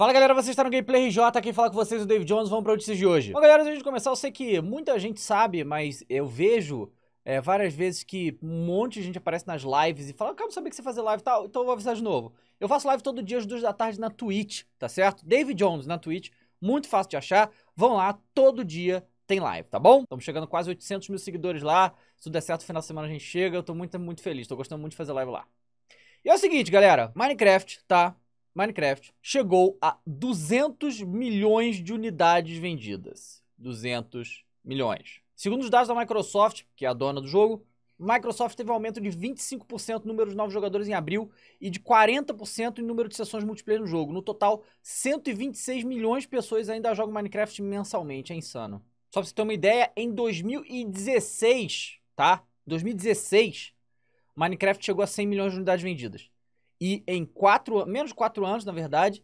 Fala galera, vocês estão no Gameplay RJ, aqui fala com vocês é o David Jones, vamos para o notícias de hoje. Bom galera, antes de começar, eu sei que muita gente sabe, mas eu vejo é, várias vezes que um monte de gente aparece nas lives e fala, eu quero saber que você fazer live e tal, então eu vou avisar de novo. Eu faço live todo dia às duas da tarde na Twitch, tá certo? David Jones na Twitch, muito fácil de achar, vão lá, todo dia tem live, tá bom? Estamos chegando quase 800 mil seguidores lá, se tudo der certo, no final de semana a gente chega, eu tô muito, muito feliz, tô gostando muito de fazer live lá. E é o seguinte, galera, Minecraft, tá? Minecraft chegou a 200 milhões de unidades vendidas. 200 milhões. Segundo os dados da Microsoft, que é a dona do jogo, Microsoft teve um aumento de 25% no número de novos jogadores em abril e de 40% no número de sessões multiplayer no jogo. No total, 126 milhões de pessoas ainda jogam Minecraft mensalmente. É insano. Só pra você ter uma ideia, em 2016, tá? 2016, Minecraft chegou a 100 milhões de unidades vendidas e em quatro, menos de quatro anos, na verdade,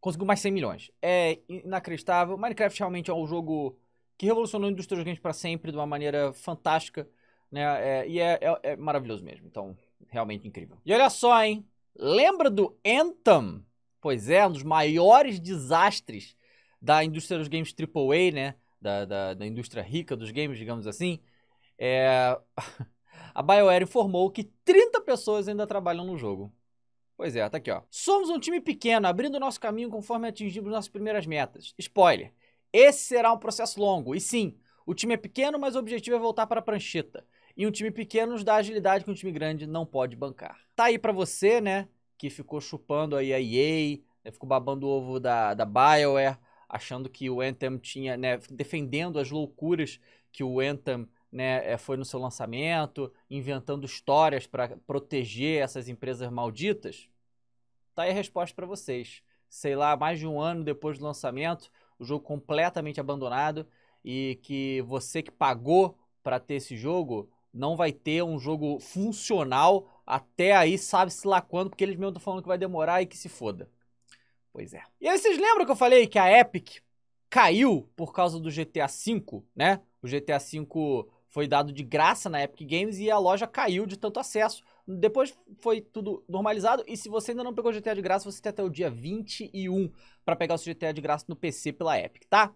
conseguiu mais 100 milhões. É inacreditável. Minecraft realmente é um jogo que revolucionou a indústria dos games para sempre de uma maneira fantástica, né? É, e é, é, é, maravilhoso mesmo. Então, realmente incrível. E olha só, hein? Lembra do Anthem? Pois é, um dos maiores desastres da indústria dos games AAA, né? Da, da, da indústria rica dos games, digamos assim. É... A BioWare informou que 30 pessoas ainda trabalham no jogo. Pois é, tá aqui, ó. Somos um time pequeno, abrindo nosso caminho conforme atingimos nossas primeiras metas. Spoiler: esse será um processo longo, e sim, o time é pequeno, mas o objetivo é voltar para a prancheta. E um time pequeno nos dá agilidade que um time grande não pode bancar. Tá aí para você, né, que ficou chupando aí a EA, né, ficou babando o ovo da, da BioWare, achando que o Anthem tinha, né, defendendo as loucuras que o Anthem né, eh, foi no seu lançamento, inventando histórias para proteger essas empresas malditas? Tá aí a resposta para vocês. Sei lá, mais de um ano depois do lançamento, o jogo completamente abandonado e que você que pagou para ter esse jogo não vai ter um jogo funcional até aí, sabe-se lá quando, porque eles mesmo estão falando que vai demorar e que se foda. Pois é. E aí vocês lembram que eu falei que a Epic caiu por causa do GTA V, né? O GTA V foi dado de graça na Epic Games e a loja caiu de tanto acesso. Depois foi tudo normalizado e se você ainda não pegou GTA de graça, você tem até o dia 21 para pegar o seu GTA de graça no PC pela Epic, tá?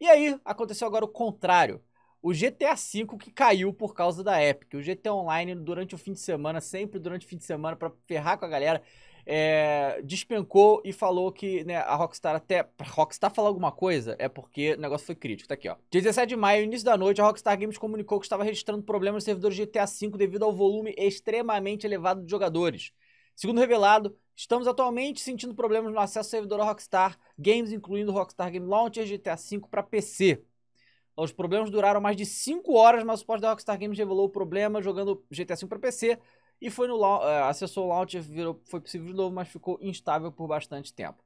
E aí aconteceu agora o contrário. O GTA V que caiu por causa da Epic. O GTA Online durante o fim de semana, sempre durante o fim de semana para ferrar com a galera, é, despencou e falou que né, a Rockstar até... Pra Rockstar falar alguma coisa é porque o negócio foi crítico. Tá aqui, ó. Dia 17 de maio, início da noite, a Rockstar Games comunicou que estava registrando problemas nos servidores de GTA V devido ao volume extremamente elevado de jogadores. Segundo revelado, estamos atualmente sentindo problemas no acesso ao servidor Rockstar Games, incluindo Rockstar Game Launcher GTA V para PC. Os problemas duraram mais de 5 horas, mas o suporte da Rockstar Games revelou o problema jogando GTA V para PC e foi no uh, acessou o launcher, virou, foi possível de novo, mas ficou instável por bastante tempo.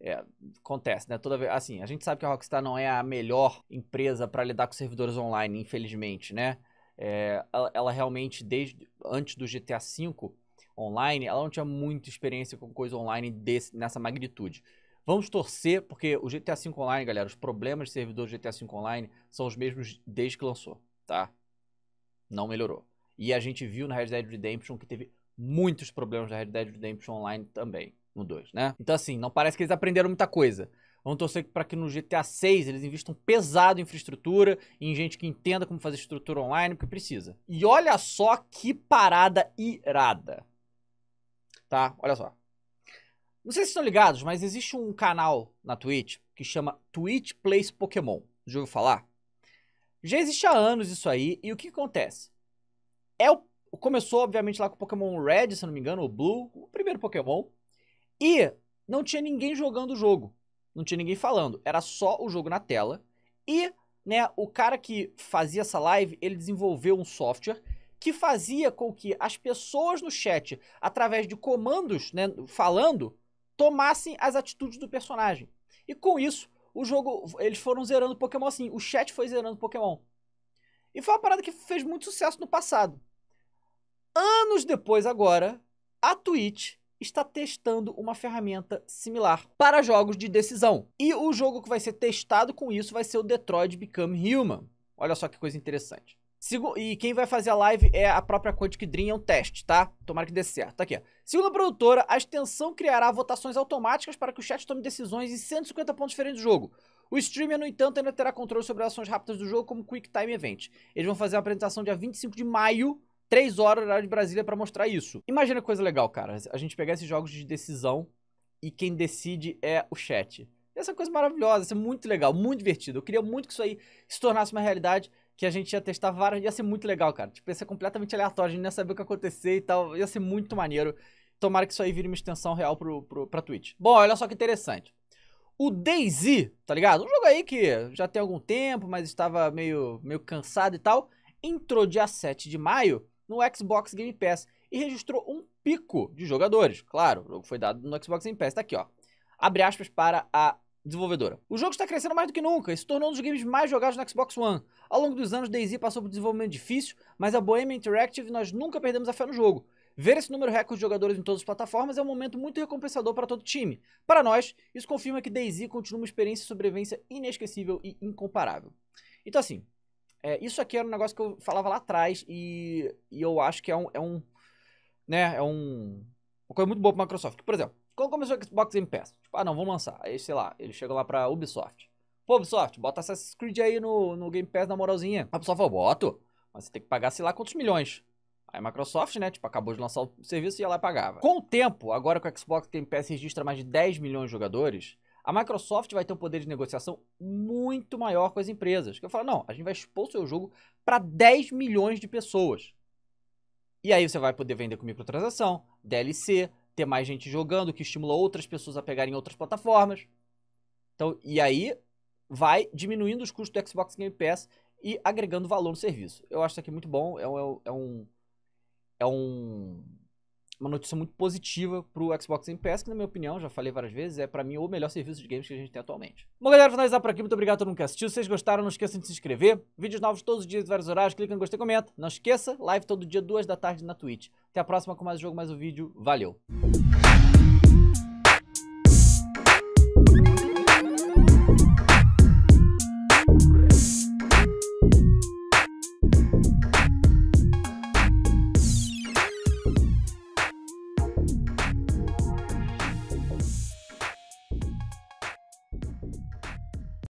É, acontece, né? Toda vez, assim, a gente sabe que a Rockstar não é a melhor empresa para lidar com servidores online, infelizmente, né? É, ela, ela, realmente, desde antes do GTA V online, ela não tinha muita experiência com coisa online desse, nessa magnitude. Vamos torcer, porque o GTA V online, galera, os problemas de servidor do GTA V online são os mesmos desde que lançou, tá? Não melhorou. E a gente viu na Red Dead Redemption que teve muitos problemas na Red Dead Redemption Online também, no 2, né? Então, assim, não parece que eles aprenderam muita coisa. Vamos torcer para que no GTA 6 eles investam pesado em infraestrutura, em gente que entenda como fazer estrutura online, porque precisa. E olha só que parada irada. Tá? Olha só. Não sei se estão ligados, mas existe um canal na Twitch que chama Twitch Plays Pokémon. Já ouviu falar? Já existe há anos isso aí, e o que acontece? É o, começou, obviamente, lá com o Pokémon Red, se não me engano, ou Blue, o primeiro Pokémon. E não tinha ninguém jogando o jogo. Não tinha ninguém falando. Era só o jogo na tela. E, né, o cara que fazia essa live, ele desenvolveu um software que fazia com que as pessoas no chat, através de comandos, né, falando, tomassem as atitudes do personagem. E com isso, o jogo, eles foram zerando Pokémon assim, o chat foi zerando Pokémon. E foi uma parada que fez muito sucesso no passado. Anos depois agora, a Twitch está testando uma ferramenta similar para jogos de decisão. E o jogo que vai ser testado com isso vai ser o Detroit Become Human. Olha só que coisa interessante. E quem vai fazer a live é a própria Quantic Dream, é um teste, tá? Tomara que dê certo. Tá aqui, Segundo a produtora, a extensão criará votações automáticas para que o chat tome decisões em 150 pontos diferentes do jogo. O streamer, no entanto, ainda terá controle sobre as ações rápidas do jogo, como Quick Time Event. Eles vão fazer a apresentação dia 25 de maio 3 horas horário de Brasília para mostrar isso. Imagina que coisa legal, cara. A gente pegar esses jogos de decisão e quem decide é o chat. Essa coisa maravilhosa, isso é muito legal, muito divertido. Eu queria muito que isso aí se tornasse uma realidade, que a gente ia testar várias, ia ser muito legal, cara. Tipo, ia ser completamente aleatório, a gente não ia saber o que ia acontecer e tal, ia ser muito maneiro. Tomara que isso aí vire uma extensão real pro, pro, pra Twitch. Bom, olha só que interessante. O DayZ, tá ligado? Um jogo aí que já tem algum tempo, mas estava meio, meio cansado e tal. Entrou dia 7 de maio no Xbox Game Pass e registrou um pico de jogadores. Claro, o jogo foi dado no Xbox Game Pass. Tá aqui, ó. Abre aspas para a desenvolvedora. O jogo está crescendo mais do que nunca e se tornou um dos games mais jogados no Xbox One. Ao longo dos anos, DayZ passou por desenvolvimento difícil, mas a Bohemia Interactive nós nunca perdemos a fé no jogo. Ver esse número recorde de jogadores em todas as plataformas é um momento muito recompensador para todo time. Para nós, isso confirma que DayZ continua uma experiência de sobrevivência inesquecível e incomparável. Então assim, é, isso aqui era um negócio que eu falava lá atrás e, e eu acho que é um, é um. Né, é um. Uma coisa muito boa pra Microsoft. Por exemplo, quando começou o Xbox Game Pass, tipo, ah não, vamos lançar. Aí, sei lá, ele chegou lá pra Ubisoft. Pô, Ubisoft, bota Assassin's Creed aí no, no Game Pass na moralzinha. A pessoa falou, boto, mas você tem que pagar sei lá quantos milhões. Aí a Microsoft, né, tipo, acabou de lançar o serviço e ela pagava. Com o tempo, agora que o Xbox Game Pass registra mais de 10 milhões de jogadores, a Microsoft vai ter um poder de negociação muito maior com as empresas. Que eu falo, não, a gente vai expor o seu jogo para 10 milhões de pessoas. E aí você vai poder vender com microtransação, DLC, ter mais gente jogando, que estimula outras pessoas a pegarem outras plataformas. Então, e aí vai diminuindo os custos do Xbox Game Pass e agregando valor no serviço. Eu acho isso aqui muito bom, é um, é um, é um uma notícia muito positiva pro Xbox Game Pass, que na minha opinião, já falei várias vezes, é para mim o melhor serviço de games que a gente tem atualmente. Bom, galera, finalizar por aqui. Muito obrigado a todo mundo que assistiu. Se vocês gostaram, não esqueçam de se inscrever. Vídeos novos todos os dias, de vários horários. Clica em gostei e comenta. Não esqueça, live todo dia, duas da tarde na Twitch. Até a próxima com mais um jogo, mais um vídeo. Valeu!